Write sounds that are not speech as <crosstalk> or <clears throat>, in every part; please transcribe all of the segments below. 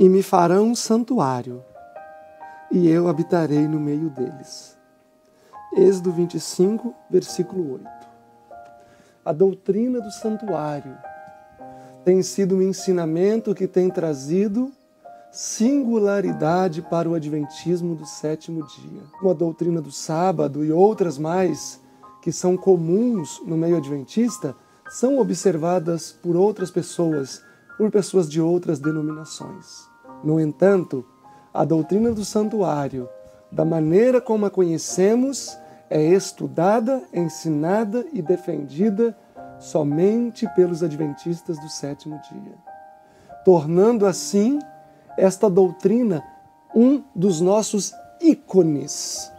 e me farão um santuário, e eu habitarei no meio deles. Êxodo 25, versículo 8. A doutrina do santuário tem sido um ensinamento que tem trazido singularidade para o adventismo do sétimo dia. Uma doutrina do sábado e outras mais que são comuns no meio adventista são observadas por outras pessoas, por pessoas de outras denominações. No entanto, a doutrina do santuário, da maneira como a conhecemos, é estudada, ensinada e defendida somente pelos adventistas do sétimo dia, tornando assim esta doutrina um dos nossos ícones.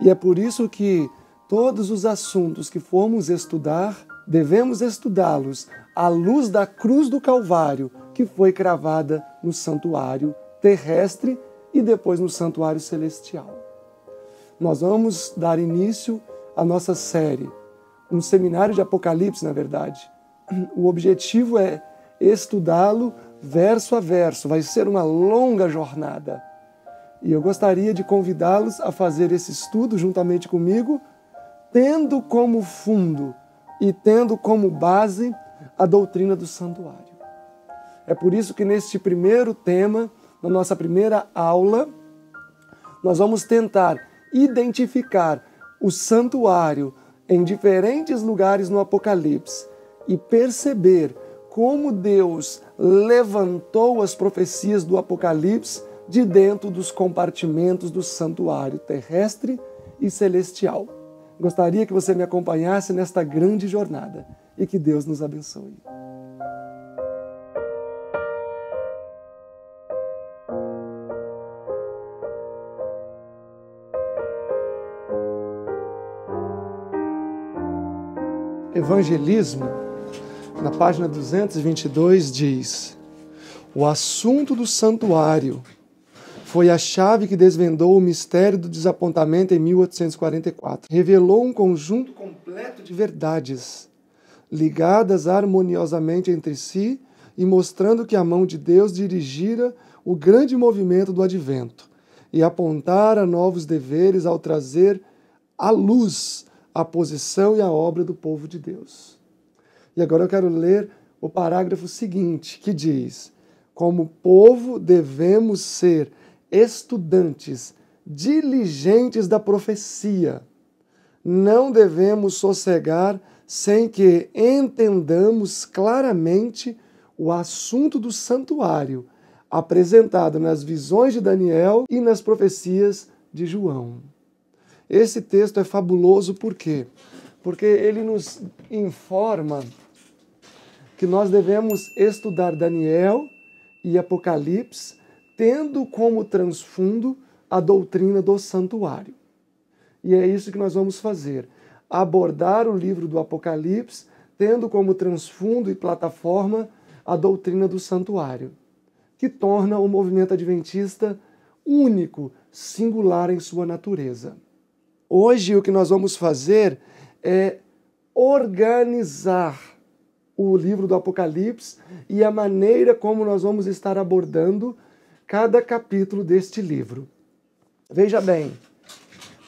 E é por isso que todos os assuntos que formos estudar, devemos estudá-los à luz da cruz do Calvário, que foi cravada no santuário terrestre e depois no santuário celestial. Nós vamos dar início à nossa série, um seminário de Apocalipse, na verdade. O objetivo é estudá-lo verso a verso, vai ser uma longa jornada. E eu gostaria de convidá-los a fazer esse estudo juntamente comigo, tendo como fundo e tendo como base a doutrina do santuário. É por isso que neste primeiro tema, na nossa primeira aula, nós vamos tentar identificar o santuário em diferentes lugares no Apocalipse e perceber como Deus levantou as profecias do Apocalipse de dentro dos compartimentos do santuário terrestre e celestial. Gostaria que você me acompanhasse nesta grande jornada e que Deus nos abençoe. Evangelismo, na página 222, diz: O assunto do santuário foi a chave que desvendou o mistério do desapontamento em 1844. Revelou um conjunto completo de verdades, ligadas harmoniosamente entre si e mostrando que a mão de Deus dirigira o grande movimento do advento e apontara novos deveres ao trazer à luz a posição e a obra do povo de Deus. E agora eu quero ler o parágrafo seguinte, que diz: Como povo devemos ser estudantes diligentes da profecia. Não devemos sossegar sem que entendamos claramente o assunto do santuário, apresentado nas visões de Daniel e nas profecias de João. Esse texto é fabuloso por quê? Porque ele nos informa que nós devemos estudar Daniel e Apocalipse, tendo como transfundo a doutrina do santuário. E é isso que nós vamos fazer: abordar o livro do Apocalipse, tendo como transfundo e plataforma a doutrina do santuário, que torna o movimento adventista único, singular em sua natureza. Hoje o que nós vamos fazer é organizar o livro do Apocalipse e a maneira como nós vamos estar abordando cada capítulo deste livro. Veja bem,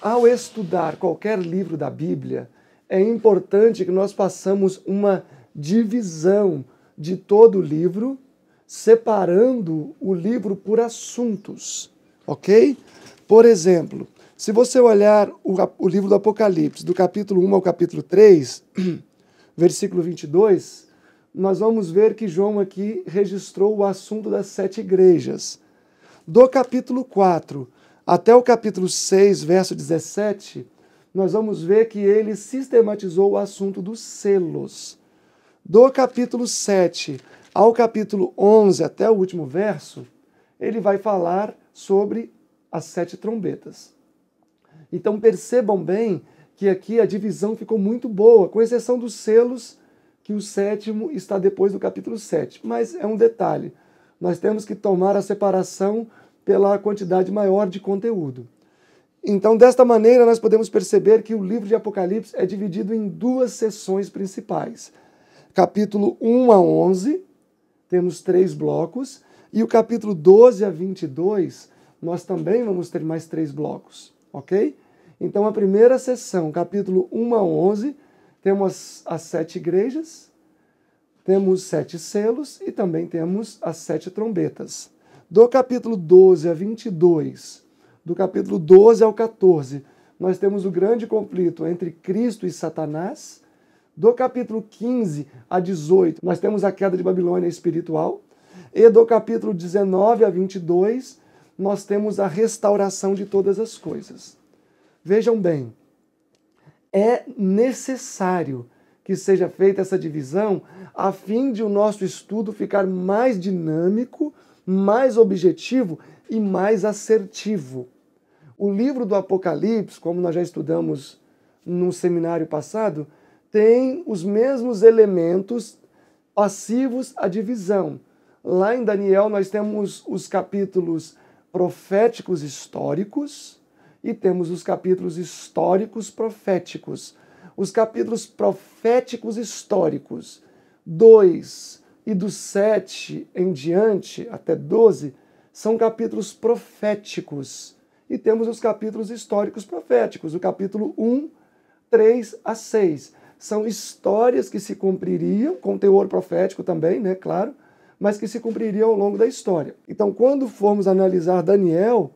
ao estudar qualquer livro da Bíblia, é importante que nós façamos uma divisão de todo o livro, separando o livro por assuntos, ok? Por exemplo, se você olhar o, o, livro do Apocalipse, do capítulo 1 ao capítulo 3, <clears throat> versículo 22, nós vamos ver que João aqui registrou o assunto das sete igrejas. Do capítulo 4 até o capítulo 6, verso 17, nós vamos ver que ele sistematizou o assunto dos selos. Do capítulo 7 ao capítulo 11, até o último verso, ele vai falar sobre as sete trombetas. Então percebam bem que aqui a divisão ficou muito boa, com exceção dos selos, que o sétimo está depois do capítulo 7. Mas é um detalhe. Nós temos que tomar a separação pela quantidade maior de conteúdo. Então, desta maneira, nós podemos perceber que o livro de Apocalipse é dividido em duas sessões principais. Capítulo 1 a 11, temos três blocos, e o capítulo 12 a 22, nós também vamos ter mais três blocos, ok? Então, a primeira sessão, capítulo 1 a 11, temos as sete igrejas, temos sete selos e também temos as sete trombetas. Do capítulo 12 a 22, do capítulo 12 ao 14, nós temos o grande conflito entre Cristo e Satanás. Do capítulo 15 a 18, nós temos a queda de Babilônia espiritual. E do capítulo 19 a 22, nós temos a restauração de todas as coisas. Vejam bem, é necessário que seja feita essa divisão a fim de o nosso estudo ficar mais dinâmico, mais objetivo e mais assertivo. O livro do Apocalipse, como nós já estudamos no seminário passado, tem os mesmos elementos passivos à divisão. Lá em Daniel nós temos os capítulos proféticos históricos, e temos os capítulos históricos proféticos. Os capítulos proféticos históricos 2 e do 7 em diante, até 12, são capítulos proféticos. E temos os capítulos históricos proféticos, o capítulo 1, 3 a 6. São histórias que se cumpririam, com teor profético também, né, claro, mas que se cumpririam ao longo da história. Então, quando formos analisar Daniel,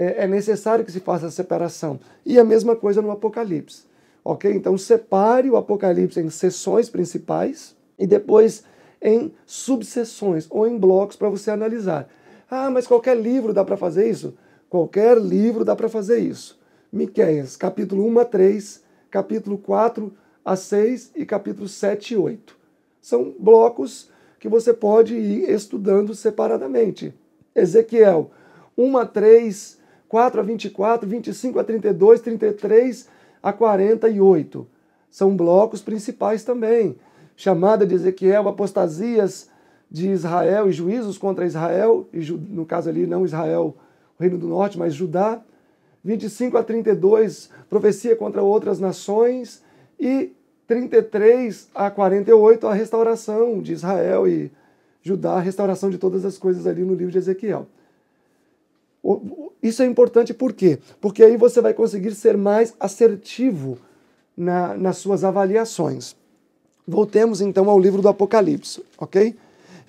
é, é, necessário que se faça a separação. E a mesma coisa no Apocalipse. Ok? Então, separe o Apocalipse em sessões principais e depois em subseções ou em blocos para você analisar. Ah, mas qualquer livro dá para fazer isso? Qualquer livro dá para fazer isso. Miquéias, capítulo 1 a 3, capítulo 4 a 6 e capítulo 7 e 8. São blocos que você pode ir estudando separadamente. Ezequiel 1 a 3 4 a 24, 25 a 32, 33 a 48. São blocos principais também. Chamada de Ezequiel, apostasias de Israel e juízos contra Israel, e no caso ali não Israel, o Reino do Norte, mas Judá. 25 a 32, profecia contra outras nações. E 33 a 48, a restauração de Israel e Judá, a restauração de todas as coisas ali no livro de Ezequiel. Isso é importante por quê? Porque aí você vai conseguir ser mais assertivo na, nas suas avaliações. Voltemos então ao livro do Apocalipse, ok?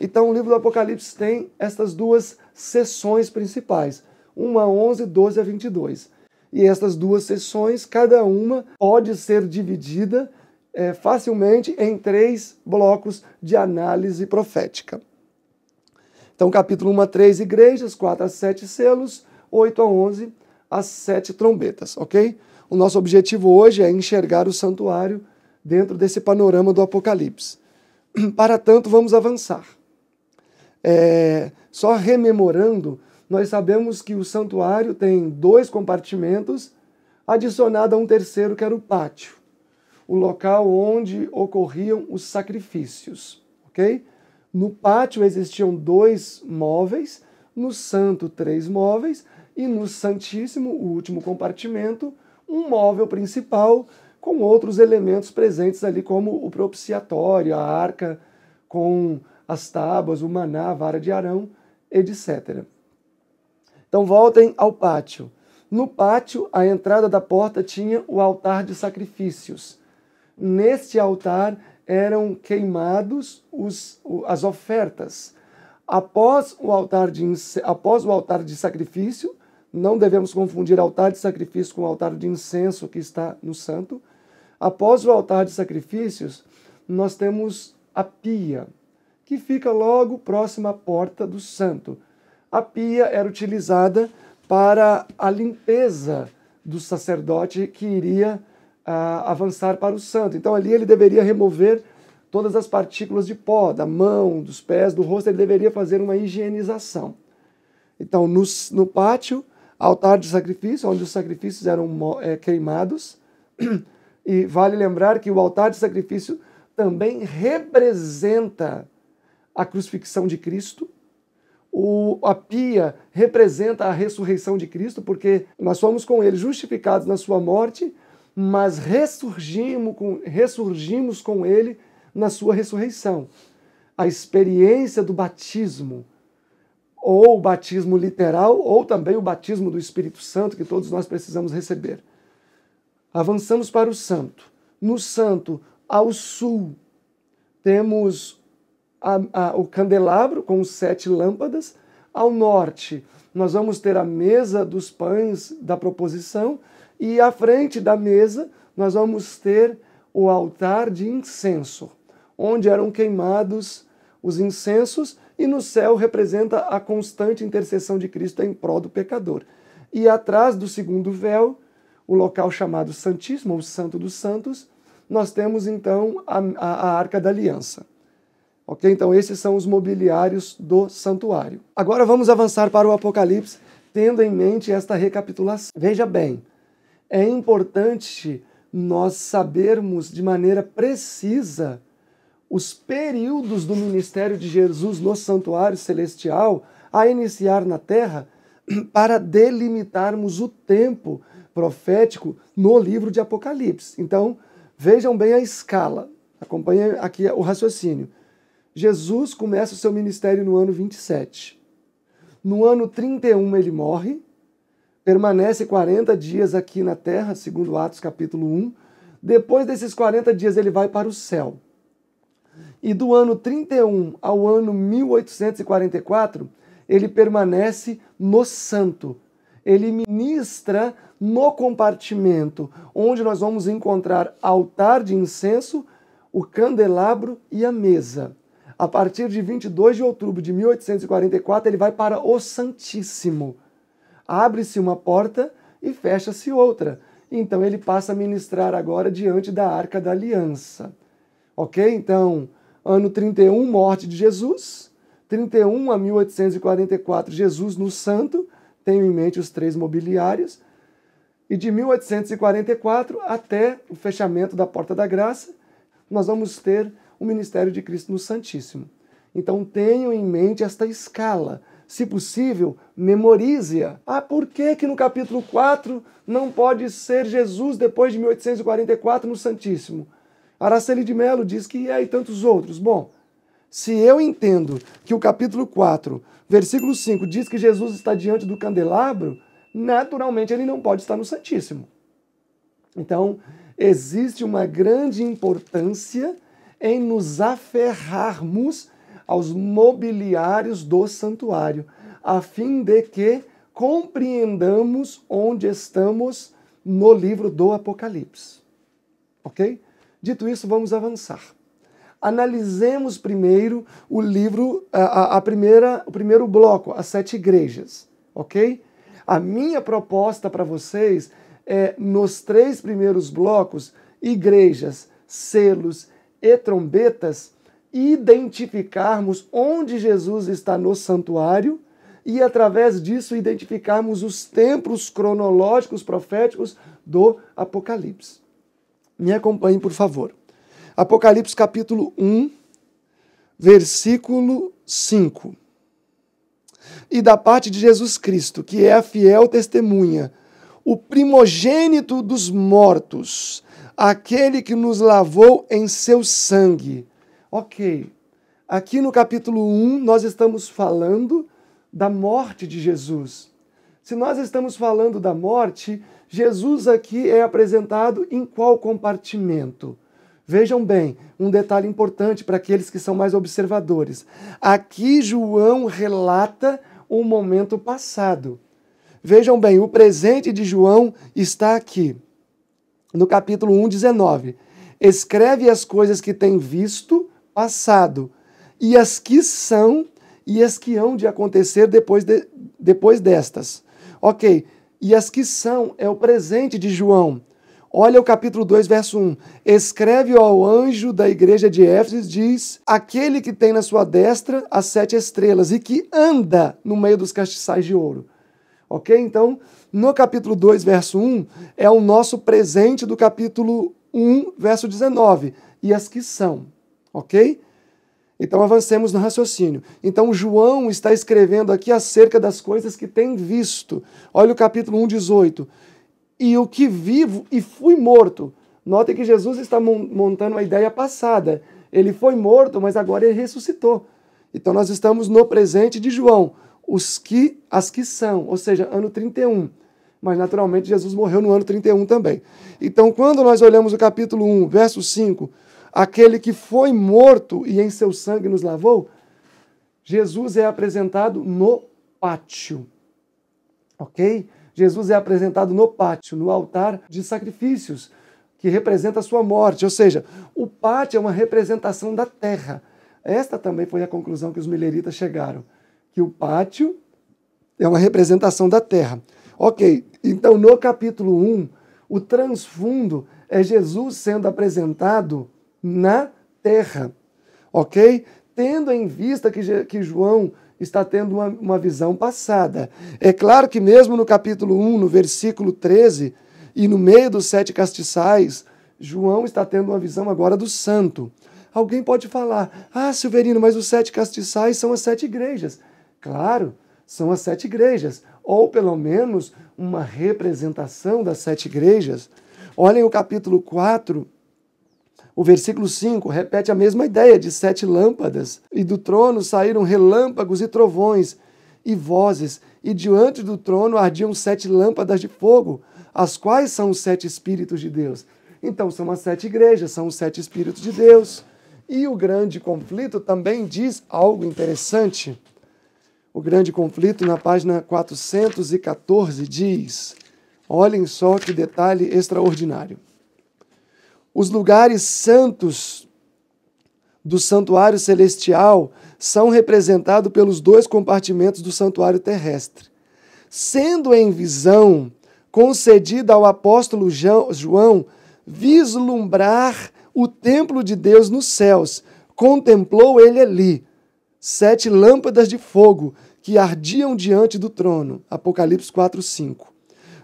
Então, o livro do Apocalipse tem estas duas sessões principais, 1 a 11, 12 a 22. E estas duas sessões, cada uma pode ser dividida é, facilmente em três blocos de análise profética. Então, capítulo 1 a 3, igrejas, 4 a 7, selos, 8 a 11, as sete trombetas, ok? O nosso objetivo hoje é enxergar o santuário dentro desse panorama do Apocalipse. <clears throat> Para tanto, vamos avançar. É, só rememorando, nós sabemos que o santuário tem dois compartimentos, adicionado a um terceiro que era o pátio, o local onde ocorriam os sacrifícios, ok? No pátio existiam dois móveis, no santo, três móveis, e no santíssimo, o último compartimento, um móvel principal com outros elementos presentes ali, como o propiciatório, a arca com as tábuas, o maná, a vara de Arão, etc. Então voltem ao pátio. No pátio, a entrada da porta tinha o altar de sacrifícios. Neste altar eram queimados os, as ofertas. Após o, altar de, após o altar de sacrifício, não devemos confundir altar de sacrifício com altar de incenso que está no santo. Após o altar de sacrifícios, nós temos a pia, que fica logo próxima à porta do santo. A pia era utilizada para a limpeza do sacerdote que iria avançar para o santo. Então ali ele deveria remover todas as partículas de pó da mão, dos pés, do rosto, ele deveria fazer uma higienização. Então, no, no pátio, altar de sacrifício, onde os sacrifícios eram é, queimados, <clears throat> e vale lembrar que o altar de sacrifício também representa a crucifixão de Cristo. O, a pia representa a ressurreição de Cristo, porque nós somos com ele justificados na sua morte mas ressurgimos com, ressurgimos com ele na sua ressurreição. A experiência do batismo, ou o batismo literal, ou também o batismo do Espírito Santo, que todos nós precisamos receber. Avançamos para o Santo. No Santo, ao sul, temos a, a, o candelabro com sete lâmpadas. Ao norte, nós vamos ter a mesa dos pães da proposição e à frente da mesa nós vamos ter o altar de incenso, onde eram queimados os incensos e no céu representa a constante intercessão de Cristo em prol do pecador. E atrás do segundo véu, o local chamado Santíssimo ou Santo dos Santos, nós temos então a, a, a Arca da Aliança. Ok? Então, esses são os mobiliários do santuário. Agora vamos avançar para o Apocalipse, tendo em mente esta recapitulação. Veja bem, é importante nós sabermos de maneira precisa os períodos do ministério de Jesus no santuário celestial, a iniciar na terra, <clears throat> para delimitarmos o tempo profético no livro de Apocalipse. Então, vejam bem a escala. Acompanhem aqui o raciocínio. Jesus começa o seu ministério no ano 27. No ano 31 ele morre, permanece 40 dias aqui na terra, segundo Atos capítulo 1. Depois desses 40 dias ele vai para o céu. E do ano 31 ao ano 1844, ele permanece no santo. Ele ministra no compartimento, onde nós vamos encontrar altar de incenso, o candelabro e a mesa. A partir de 22 de outubro de 1844, ele vai para o Santíssimo. Abre-se uma porta e fecha-se outra. Então ele passa a ministrar agora diante da arca da aliança. Ok? Então, ano 31, morte de Jesus. 31 a 1844, Jesus no Santo. Tenho em mente os três mobiliários. E de 1844 até o fechamento da Porta da Graça, nós vamos ter o ministério de Cristo no Santíssimo. Então tenham em mente esta escala se possível, memorize-a. Ah, por que que no capítulo 4 não pode ser Jesus depois de 1844 no Santíssimo? Araceli de Mello diz que é e tantos outros. Bom, se eu entendo que o capítulo 4, versículo 5 diz que Jesus está diante do candelabro, naturalmente ele não pode estar no Santíssimo. Então, existe uma grande importância em nos aferrarmos aos mobiliários do santuário, a fim de que compreendamos onde estamos no livro do Apocalipse. Ok? Dito isso, vamos avançar. Analisemos primeiro o livro, a, a primeira, o primeiro bloco, as sete igrejas, ok? A minha proposta para vocês é, nos três primeiros blocos, igrejas, selos e trombetas, identificarmos onde Jesus está no santuário e, através disso, identificarmos os templos cronológicos proféticos do Apocalipse. Me acompanhe, por favor. Apocalipse capítulo 1, versículo 5. E da parte de Jesus Cristo, que é a fiel testemunha, o primogênito dos mortos, aquele que nos lavou em seu sangue Ok, aqui no capítulo 1 nós estamos falando da morte de Jesus. Se nós estamos falando da morte, Jesus aqui é apresentado em qual compartimento? Vejam bem, um detalhe importante para aqueles que são mais observadores. Aqui João relata um momento passado. Vejam bem, o presente de João está aqui, no capítulo 1, 19. Escreve as coisas que tem visto, passado e as que são e as que hão de acontecer depois, de, depois destas. Ok, e as que são é o presente de João. Olha o capítulo 2, verso 1. Escreve ao anjo da igreja de Éfeso, diz: Aquele que tem na sua destra as sete estrelas e que anda no meio dos castiçais de ouro. Ok? Então, no capítulo 2, verso 1, é o nosso presente do capítulo 1, verso 19. E as que são ok? Então avancemos no raciocínio. Então João está escrevendo aqui acerca das coisas que tem visto. Olha o capítulo 18. E o que vivo e fui morto. Notem que Jesus está montando uma ideia passada. Ele foi morto, mas agora ele ressuscitou. Então nós estamos no presente de João, os que as que são, ou seja, ano 31. Mas naturalmente Jesus morreu no ano 31 também. Então quando nós olhamos o capítulo 1, verso 5, aquele que foi morto e em seu sangue nos lavou, Jesus é apresentado no pátio. Ok? Jesus é apresentado no pátio, no altar de sacrifícios, que representa a sua morte. Ou seja, o pátio é uma representação da terra. Esta também foi a conclusão que os mileritas chegaram, que o pátio é uma representação da terra. Ok, então no capítulo 1, o transfundo é Jesus sendo apresentado na terra. Ok? Tendo em vista que, que João está tendo uma, uma visão passada. É claro que, mesmo no capítulo 1, no versículo 13, e no meio dos sete castiçais, João está tendo uma visão agora do santo. Alguém pode falar: Ah, Silverino, mas os sete castiçais são as sete igrejas. Claro, são as sete igrejas, ou pelo menos uma representação das sete igrejas. Olhem o capítulo 4, o versículo 5 repete a mesma ideia de sete lâmpadas, e do trono saíram relâmpagos e trovões e vozes, e diante do trono ardiam sete lâmpadas de fogo, as quais são os sete Espíritos de Deus. Então são as sete igrejas, são os sete Espíritos de Deus. E o grande conflito também diz algo interessante. O grande conflito, na página 414, diz: olhem só que detalhe extraordinário. Os lugares santos do santuário celestial são representados pelos dois compartimentos do santuário terrestre. Sendo em visão concedida ao apóstolo João vislumbrar o templo de Deus nos céus, contemplou ele ali sete lâmpadas de fogo que ardiam diante do trono. Apocalipse 4:5.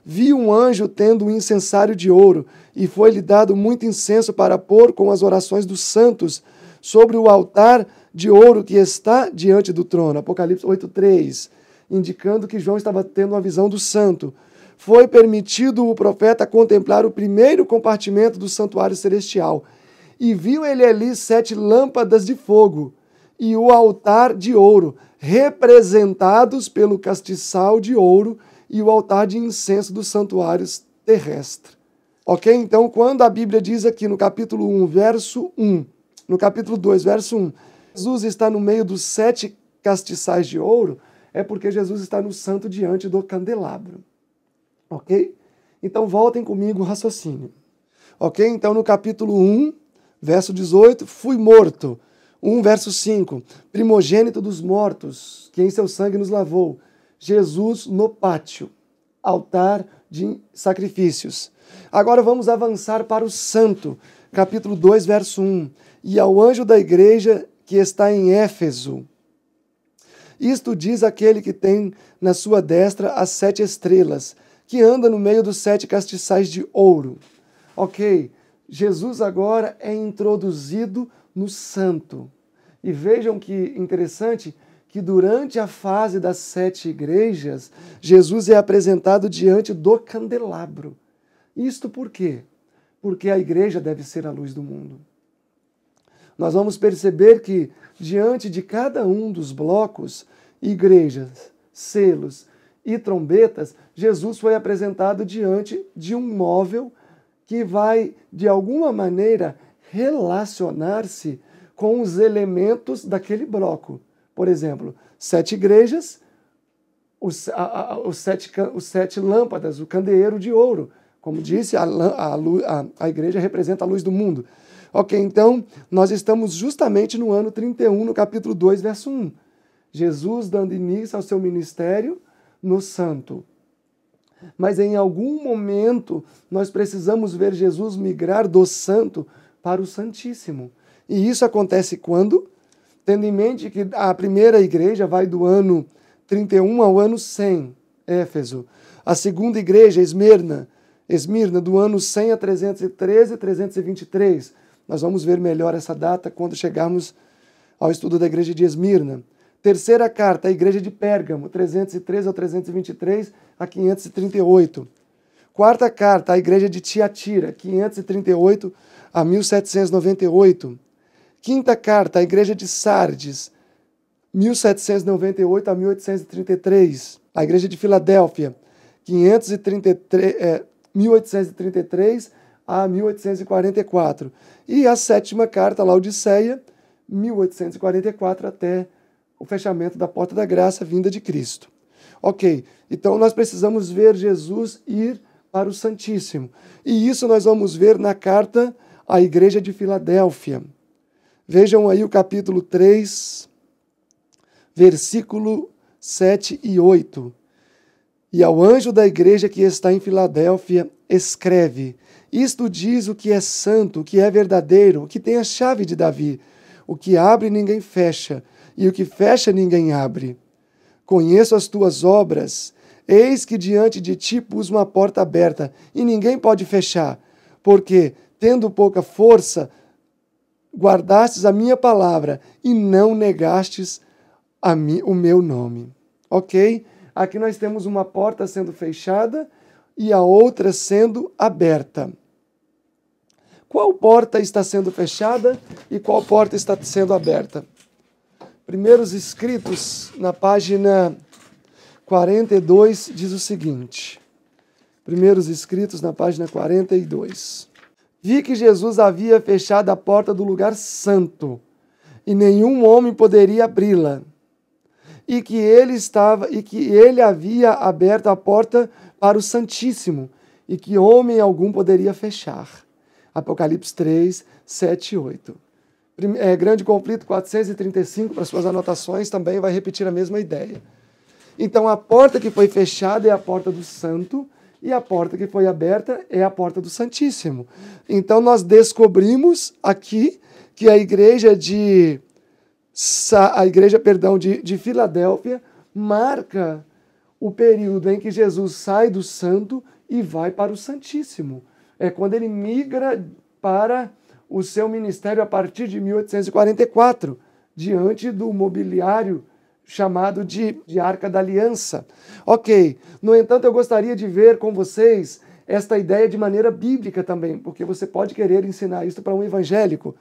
Vi um anjo tendo um incensário de ouro e foi-lhe dado muito incenso para pôr com as orações dos santos sobre o altar de ouro que está diante do trono. Apocalipse 8:3, indicando que João estava tendo uma visão do santo. Foi permitido o profeta contemplar o primeiro compartimento do santuário celestial. E viu ele ali sete lâmpadas de fogo e o altar de ouro, representados pelo castiçal de ouro e o altar de incenso do santuário terrestre. Ok? Então, quando a Bíblia diz aqui no capítulo 1, verso 1, no capítulo 2, verso 1, Jesus está no meio dos sete castiçais de ouro, é porque Jesus está no santo diante do candelabro. Ok? Então, voltem comigo o raciocínio. Ok? Então, no capítulo 1, verso 18, fui morto. 1 verso 5, primogênito dos mortos, que em seu sangue nos lavou. Jesus no pátio, altar de sacrifícios. Agora vamos avançar para o santo, capítulo 2, verso 1. E ao anjo da igreja que está em Éfeso. Isto diz aquele que tem na sua destra as sete estrelas, que anda no meio dos sete castiçais de ouro. Ok, Jesus agora é introduzido no santo. E vejam que interessante que durante a fase das sete igrejas, Jesus é apresentado diante do candelabro. Isto por quê? Porque a igreja deve ser a luz do mundo. Nós vamos perceber que, diante de cada um dos blocos, igrejas, selos e trombetas, Jesus foi apresentado diante de um móvel que vai, de alguma maneira, relacionar-se com os elementos daquele bloco. Por exemplo, sete igrejas, os, a, a, os, sete, os sete lâmpadas, o candeeiro de ouro como disse, a, a, a, a igreja representa a luz do mundo. Ok, então nós estamos justamente no ano 31, no capítulo 2, verso 1. Jesus dando início ao seu ministério no santo. Mas em algum momento nós precisamos ver Jesus migrar do santo para o santíssimo. E isso acontece quando? Tendo em mente que a primeira igreja vai do ano 31 ao ano 100, Éfeso. A segunda igreja, Esmerna, Esmirna, do ano 100 a 313, 323. Nós vamos ver melhor essa data quando chegarmos ao estudo da igreja de Esmirna. Terceira carta, a igreja de Pérgamo, 303 a 323 a 538. Quarta carta, a igreja de Tiatira, 538 a 1798. Quinta carta, a igreja de Sardes, 1798 a 1833. A igreja de Filadélfia, 533, é, 1833 a 1844. E a sétima carta, Laodiceia, 1844 até o fechamento da porta da graça vinda de Cristo. Ok, então nós precisamos ver Jesus ir para o Santíssimo. E isso nós vamos ver na carta à Igreja de Filadélfia. Vejam aí o capítulo 3, versículo 7 e 8. E ao anjo da igreja que está em Filadélfia, escreve: Isto diz o que é santo, o que é verdadeiro, o que tem a chave de Davi. O que abre, ninguém fecha, e o que fecha, ninguém abre. Conheço as tuas obras. Eis que diante de ti pus uma porta aberta, e ninguém pode fechar, porque, tendo pouca força, guardastes a minha palavra e não negastes mi, o meu nome. Ok? Aqui nós temos uma porta sendo fechada e a outra sendo aberta. Qual porta está sendo fechada e qual porta está sendo aberta? Primeiros escritos, na página 42, diz o seguinte. Primeiros escritos, na página 42. Vi que Jesus havia fechado a porta do lugar santo e nenhum homem poderia abri-la e que ele estava e que ele havia aberto a porta para o Santíssimo e que homem algum poderia fechar. Apocalipse 3, 7 e 8. É, grande conflito 435, para suas anotações, também vai repetir a mesma ideia. Então, a porta que foi fechada é a porta do santo, e a porta que foi aberta é a porta do Santíssimo. Então, nós descobrimos aqui que a igreja de a igreja, perdão, de, de Filadélfia marca o período em que Jesus sai do santo e vai para o Santíssimo. É quando ele migra para o seu ministério a partir de 1844, diante do mobiliário chamado de, de Arca da Aliança. Ok, no entanto, eu gostaria de ver com vocês esta ideia de maneira bíblica também, porque você pode querer ensinar isso para um evangélico.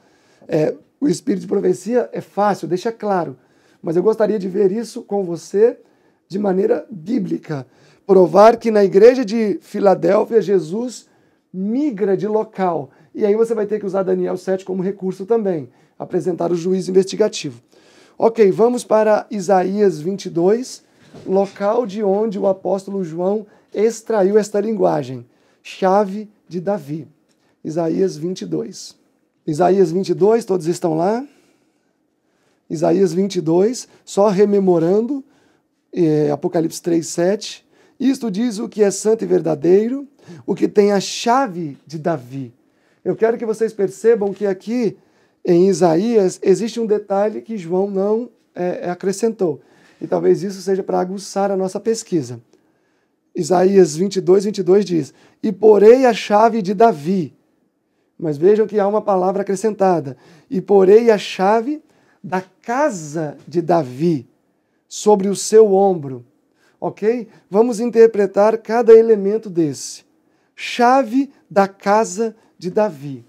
É, o espírito de profecia é fácil, deixa claro. Mas eu gostaria de ver isso com você de maneira bíblica. Provar que na igreja de Filadélfia, Jesus migra de local. E aí você vai ter que usar Daniel 7 como recurso também, apresentar o juízo investigativo. Ok, vamos para Isaías 22, local de onde o apóstolo João extraiu esta linguagem, chave de Davi. Isaías 22. Isaías 22, todos estão lá? Isaías 22, só rememorando, é, Apocalipse 3, 7. Isto diz o que é santo e verdadeiro, o que tem a chave de Davi. Eu quero que vocês percebam que aqui em Isaías existe um detalhe que João não é, é acrescentou. E talvez isso seja para aguçar a nossa pesquisa. Isaías 22, 22 diz: E porei a chave de Davi, mas vejam que há uma palavra acrescentada: e porei a chave da casa de Davi sobre o seu ombro. Ok? Vamos interpretar cada elemento desse. Chave da casa de Davi.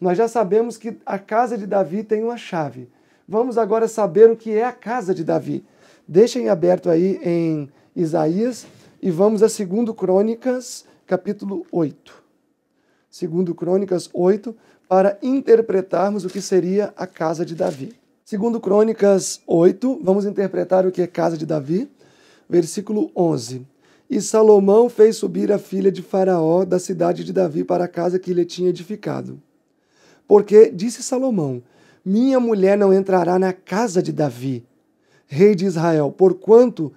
Nós já sabemos que a casa de Davi tem uma chave. Vamos agora saber o que é a casa de Davi. Deixem aberto aí em Isaías e vamos a 2 Crônicas, capítulo 8 segundo Crônicas 8, para interpretarmos o que seria a casa de Davi. Segundo Crônicas 8, vamos interpretar o que é casa de Davi, versículo 11. E Salomão fez subir a filha de Faraó da cidade de Davi para a casa que lhe tinha edificado. Porque disse Salomão: Minha mulher não entrará na casa de Davi, rei de Israel, porquanto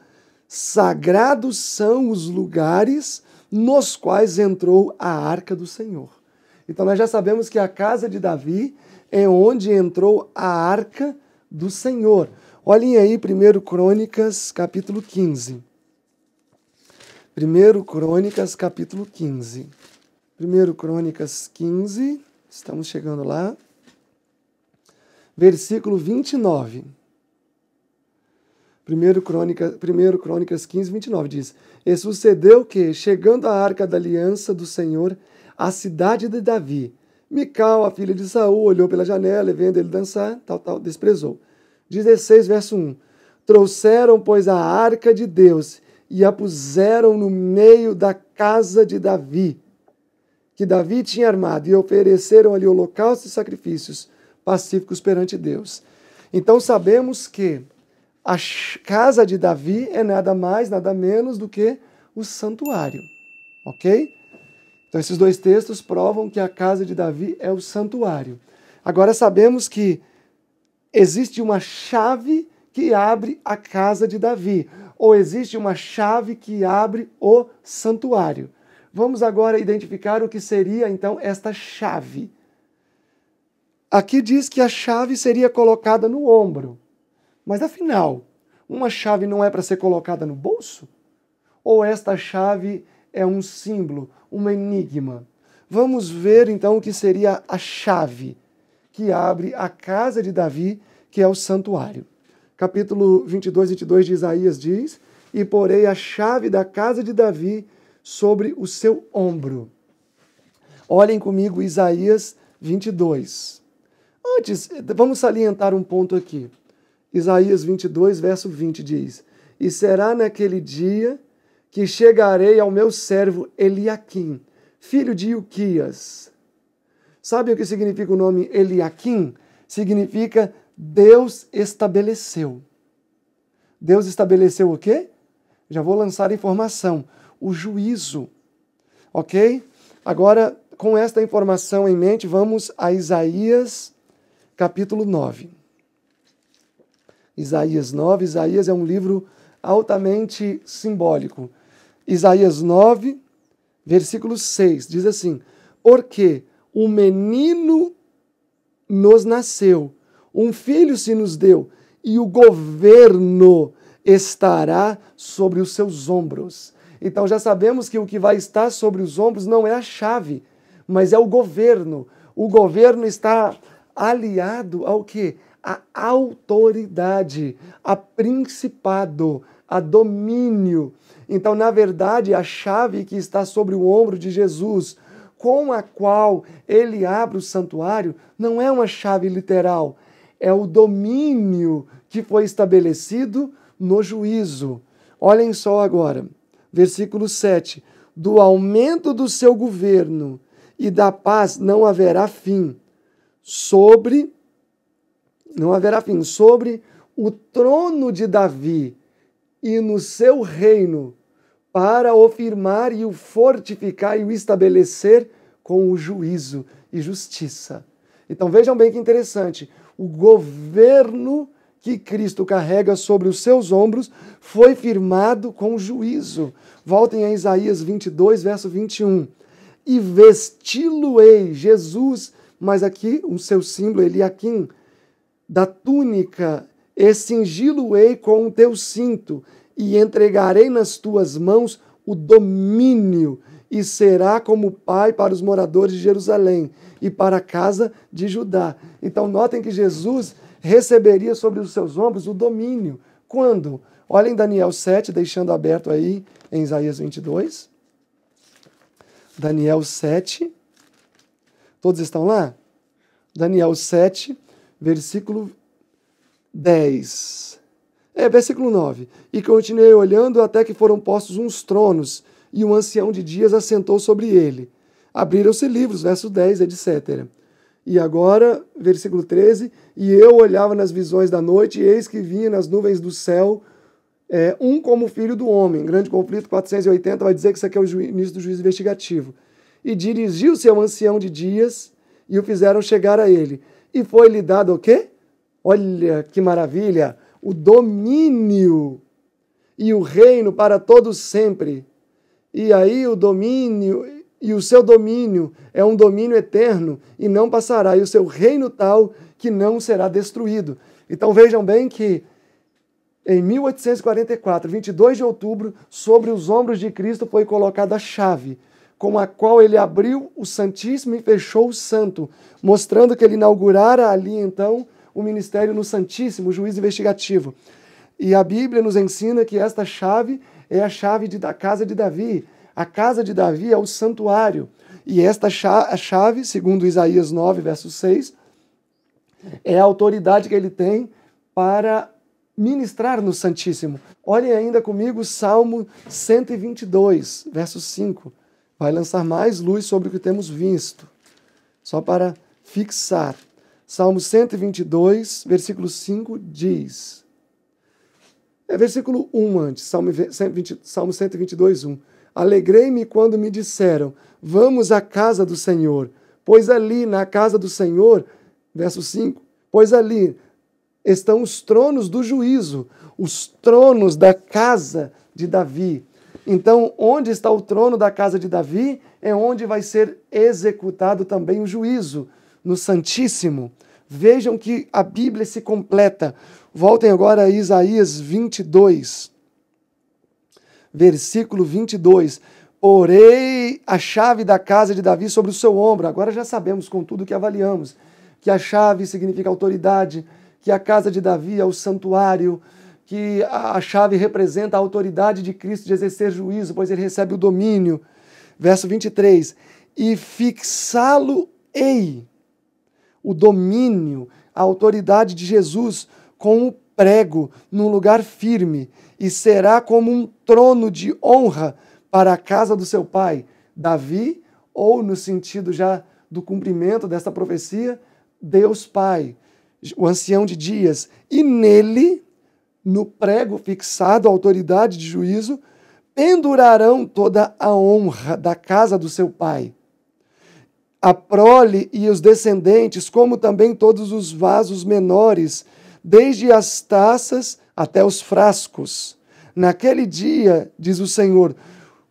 sagrados são os lugares nos quais entrou a arca do Senhor. Então nós já sabemos que a casa de Davi é onde entrou a arca do Senhor. Olhem aí 1 Crônicas, capítulo 15. 1 Crônicas, capítulo 15. 1 Crônicas 15, estamos chegando lá. Versículo 29. 1 Crônicas, primeiro Crônicas 15, 29 diz: E sucedeu que, chegando a arca da aliança do Senhor à cidade de Davi, Mical, a filha de Saul, olhou pela janela e vendo ele dançar, tal, tal, desprezou. 16, verso 1: Trouxeram, pois, a arca de Deus e a puseram no meio da casa de Davi, que Davi tinha armado, e ofereceram ali holocaustos e sacrifícios pacíficos perante Deus. Então sabemos que a casa de Davi é nada mais, nada menos do que o santuário. Ok? Então, esses dois textos provam que a casa de Davi é o santuário. Agora, sabemos que existe uma chave que abre a casa de Davi, ou existe uma chave que abre o santuário. Vamos agora identificar o que seria então esta chave. Aqui diz que a chave seria colocada no ombro. Mas afinal, uma chave não é para ser colocada no bolso? Ou esta chave é um símbolo, um enigma? Vamos ver então o que seria a chave que abre a casa de Davi, que é o santuário. Capítulo 22, 22 de Isaías diz: E porei a chave da casa de Davi sobre o seu ombro. Olhem comigo Isaías 22. Antes, vamos salientar um ponto aqui. Isaías 22, verso 20 diz: E será naquele dia que chegarei ao meu servo Eliaquim, filho de Uquias. Sabe o que significa o nome Eliaquim? Significa Deus estabeleceu. Deus estabeleceu o quê? Já vou lançar a informação, o juízo. OK? Agora, com esta informação em mente, vamos a Isaías capítulo 9. Isaías 9. Isaías é um livro altamente simbólico. Isaías 9, versículo 6 diz assim: Porque um menino nos nasceu, um filho se nos deu, e o governo estará sobre os seus ombros. Então já sabemos que o que vai estar sobre os ombros não é a chave, mas é o governo. O governo está aliado ao que? a autoridade, a principado, a domínio. Então, na verdade, a chave que está sobre o ombro de Jesus, com a qual ele abre o santuário, não é uma chave literal, é o domínio que foi estabelecido no juízo. Olhem só agora, versículo 7. Do aumento do seu governo e da paz não haverá fim sobre não haverá fim, sobre o trono de Davi e no seu reino, para o firmar e o fortificar e o estabelecer com o juízo e justiça. Então vejam bem que interessante, o governo que Cristo carrega sobre os seus ombros foi firmado com juízo. Voltem a Isaías 22, verso 21. E vesti-lo-ei, Jesus, mas aqui o seu símbolo, Eliakim, é da túnica e cingi-lo-ei com o teu cinto, e entregarei nas tuas mãos o domínio, e será como pai para os moradores de Jerusalém e para a casa de Judá. Então, notem que Jesus receberia sobre os seus ombros o domínio. Quando? Olhem Daniel 7, deixando aberto aí em Isaías 22. Daniel 7. Todos estão lá? Daniel 7, versículo 10. É, versículo 9. E continuei olhando até que foram postos uns tronos, e um ancião de dias assentou sobre ele. Abriram-se livros, verso 10, etc. E agora, versículo 13: E eu olhava nas visões da noite, e eis que vinha nas nuvens do céu é, um como filho do homem. Grande conflito 480 vai dizer que isso aqui é o início do juízo investigativo. E dirigiu-se ao ancião de dias e o fizeram chegar a ele e foi-lhe dado o quê? Olha que maravilha! O domínio e o reino para todos sempre. E aí o domínio e o seu domínio é um domínio eterno e não passará, e o seu reino tal que não será destruído. Então vejam bem que em 1844, 22 de outubro, sobre os ombros de Cristo foi colocada a chave com a qual ele abriu o Santíssimo e fechou o Santo, mostrando que ele inaugurara ali então o ministério no Santíssimo, o juiz investigativo. E a Bíblia nos ensina que esta chave é a chave de, da casa de Davi. A casa de Davi é o santuário. E esta chave, a chave, segundo Isaías 9, verso 6, é a autoridade que ele tem para ministrar no Santíssimo. Olhem ainda comigo Salmo 122, verso 5 vai lançar mais luz sobre o que temos visto. Só para fixar. Salmo 122, versículo 5 diz. É versículo 1 antes, Salmo, 20, Salmo 122, 1. Alegrei-me quando me disseram: Vamos à casa do Senhor, pois ali na casa do Senhor, verso 5, pois ali estão os tronos do juízo, os tronos da casa de Davi. Então, onde está o trono da casa de Davi é onde vai ser executado também o juízo, no Santíssimo. Vejam que a Bíblia se completa. Voltem agora a Isaías 22, versículo 22. Orei a chave da casa de Davi sobre o seu ombro. Agora já sabemos, contudo, que avaliamos que a chave significa autoridade, que a casa de Davi é o santuário, que a chave representa a autoridade de Cristo de exercer juízo, pois ele recebe o domínio. Verso 23. E fixá-lo-ei, o domínio, a autoridade de Jesus, com o prego num lugar firme, e será como um trono de honra para a casa do seu pai, Davi, ou no sentido já do cumprimento desta profecia, Deus Pai, o ancião de dias, e nele no prego fixado à autoridade de juízo, pendurarão toda a honra da casa do seu pai. A prole e os descendentes, como também todos os vasos menores, desde as taças até os frascos. Naquele dia, diz o Senhor,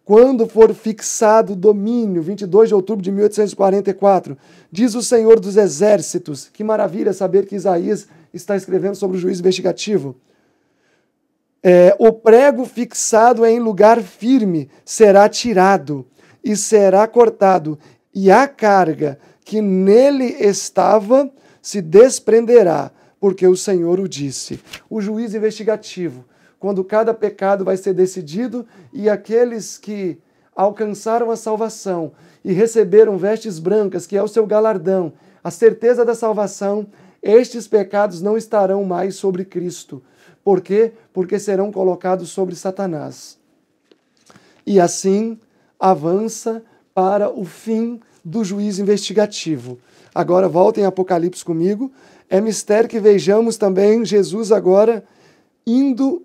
quando for fixado o domínio, 22 de outubro de 1844, diz o Senhor dos Exércitos. Que maravilha saber que Isaías está escrevendo sobre o juiz investigativo. É, o prego fixado é em lugar firme será tirado e será cortado, e a carga que nele estava se desprenderá, porque o Senhor o disse. O juiz investigativo, quando cada pecado vai ser decidido e aqueles que alcançaram a salvação e receberam vestes brancas, que é o seu galardão, a certeza da salvação, estes pecados não estarão mais sobre Cristo por quê? Porque serão colocados sobre Satanás. E assim avança para o fim do juízo investigativo. Agora voltem Apocalipse comigo. É mistério que vejamos também Jesus agora indo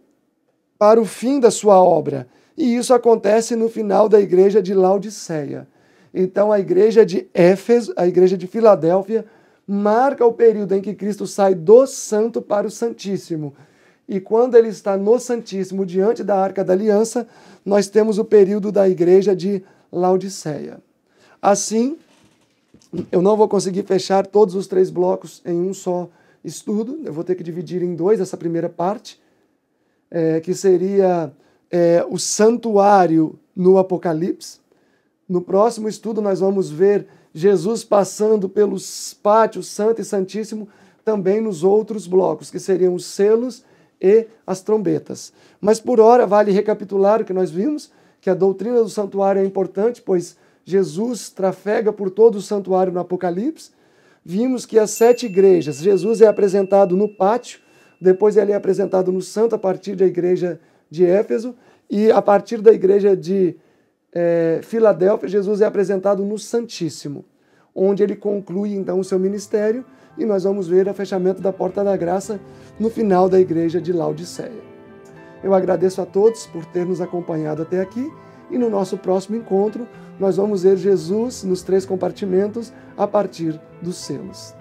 para o fim da sua obra. E isso acontece no final da igreja de Laodiceia. Então a igreja de Éfeso, a igreja de Filadélfia, marca o período em que Cristo sai do santo para o santíssimo. E quando ele está no Santíssimo, diante da Arca da Aliança, nós temos o período da igreja de Laodiceia. Assim, eu não vou conseguir fechar todos os três blocos em um só estudo, eu vou ter que dividir em dois essa primeira parte, é, que seria é, o santuário no Apocalipse. No próximo estudo, nós vamos ver Jesus passando pelos pátios Santo e Santíssimo também nos outros blocos, que seriam os selos e as trombetas. Mas por hora vale recapitular o que nós vimos, que a doutrina do santuário é importante, pois Jesus trafega por todo o santuário no Apocalipse. Vimos que as sete igrejas, Jesus é apresentado no pátio, depois ele é apresentado no santo a partir da igreja de Éfeso, e a partir da igreja de é, Filadélfia, Jesus é apresentado no Santíssimo, onde ele conclui então o seu ministério e nós vamos ver o fechamento da Porta da Graça no final da igreja de Laodiceia. Eu agradeço a todos por ter nos acompanhado até aqui e no nosso próximo encontro nós vamos ver Jesus nos três compartimentos a partir dos selos.